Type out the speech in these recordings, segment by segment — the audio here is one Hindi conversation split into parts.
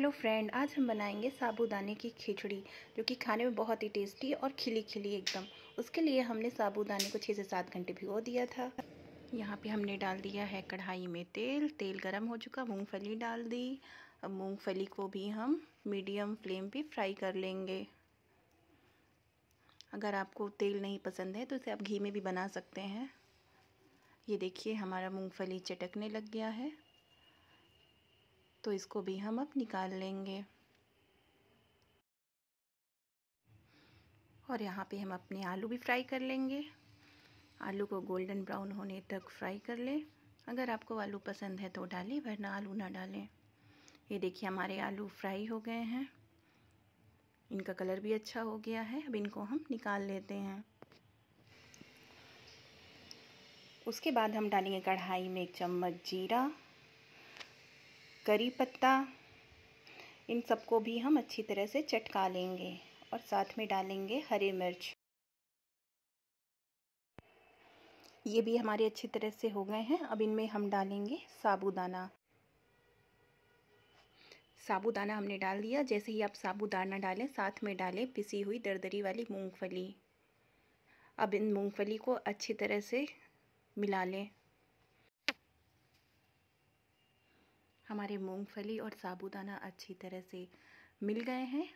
हेलो फ्रेंड आज हम बनाएंगे साबूदाने की खिचड़ी जो कि खाने में बहुत ही टेस्टी और खिली खिली एकदम उसके लिए हमने साबूदाने को छः से सात घंटे भिगो दिया था यहाँ पे हमने डाल दिया है कढ़ाई में तेल तेल गरम हो चुका मूंगफली डाल दी अब मूंगफली को भी हम मीडियम फ्लेम पे फ्राई कर लेंगे अगर आपको तेल नहीं पसंद है तो इसे आप घी में भी बना सकते हैं ये देखिए हमारा मूँगफली चटकने लग गया है तो इसको भी हम अब निकाल लेंगे और यहाँ पे हम अपने आलू भी फ्राई कर लेंगे आलू को गोल्डन ब्राउन होने तक फ्राई कर लें अगर आपको आलू पसंद है तो डालें वरना आलू ना डालें ये देखिए हमारे आलू फ्राई हो गए हैं इनका कलर भी अच्छा हो गया है अब इनको हम निकाल लेते हैं उसके बाद हम डालेंगे कढ़ाई में एक चम्मच जीरा करी पत्ता इन सबको भी हम अच्छी तरह से चटका लेंगे और साथ में डालेंगे हरी मिर्च ये भी हमारे अच्छी तरह से हो गए हैं अब इनमें हम डालेंगे साबूदाना साबूदाना हमने डाल दिया जैसे ही आप साबूदाना डालें साथ में डालें पिसी हुई दरदरी वाली मूंगफली अब इन मूंगफली को अच्छी तरह से मिला लें हमारे मूंगफली और साबूदाना अच्छी तरह से मिल गए हैं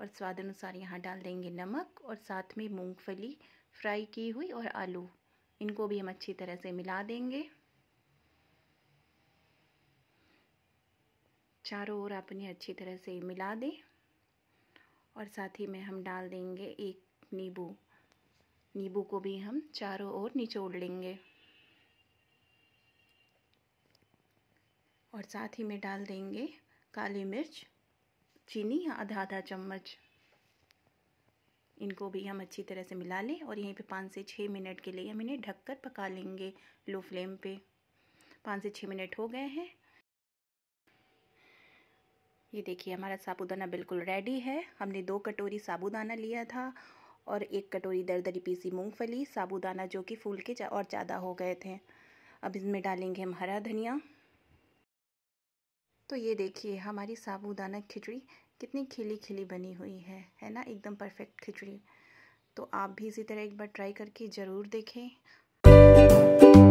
और स्वाद अनुसार यहाँ डाल देंगे नमक और साथ में मूंगफली फ्राई की हुई और आलू इनको भी हम अच्छी तरह से मिला देंगे चारों ओर आप इन्हें अच्छी तरह से मिला दें और साथ ही में हम डाल देंगे एक नींबू नींबू को भी हम चारों ओर निचोड़ लेंगे और साथ ही में डाल देंगे काली मिर्च चीनी आधा आधा चम्मच इनको भी हम अच्छी तरह से मिला लें और यहीं पे पाँच से छः मिनट के लिए हम इन्हें ढककर पका लेंगे लो फ्लेम पे पाँच से छः मिनट हो गए हैं ये देखिए हमारा साबूदाना बिल्कुल रेडी है हमने दो कटोरी साबूदाना लिया था और एक कटोरी दरदरी पीसी मूंगफली साबूदाना जो कि फूल के और ज़्यादा हो गए थे अब इसमें डालेंगे हम हरा धनिया तो ये देखिए हमारी साबूदाना खिचड़ी कितनी खिली खिली बनी हुई है है ना एकदम परफेक्ट खिचड़ी तो आप भी इसी तरह एक बार ट्राई करके ज़रूर देखें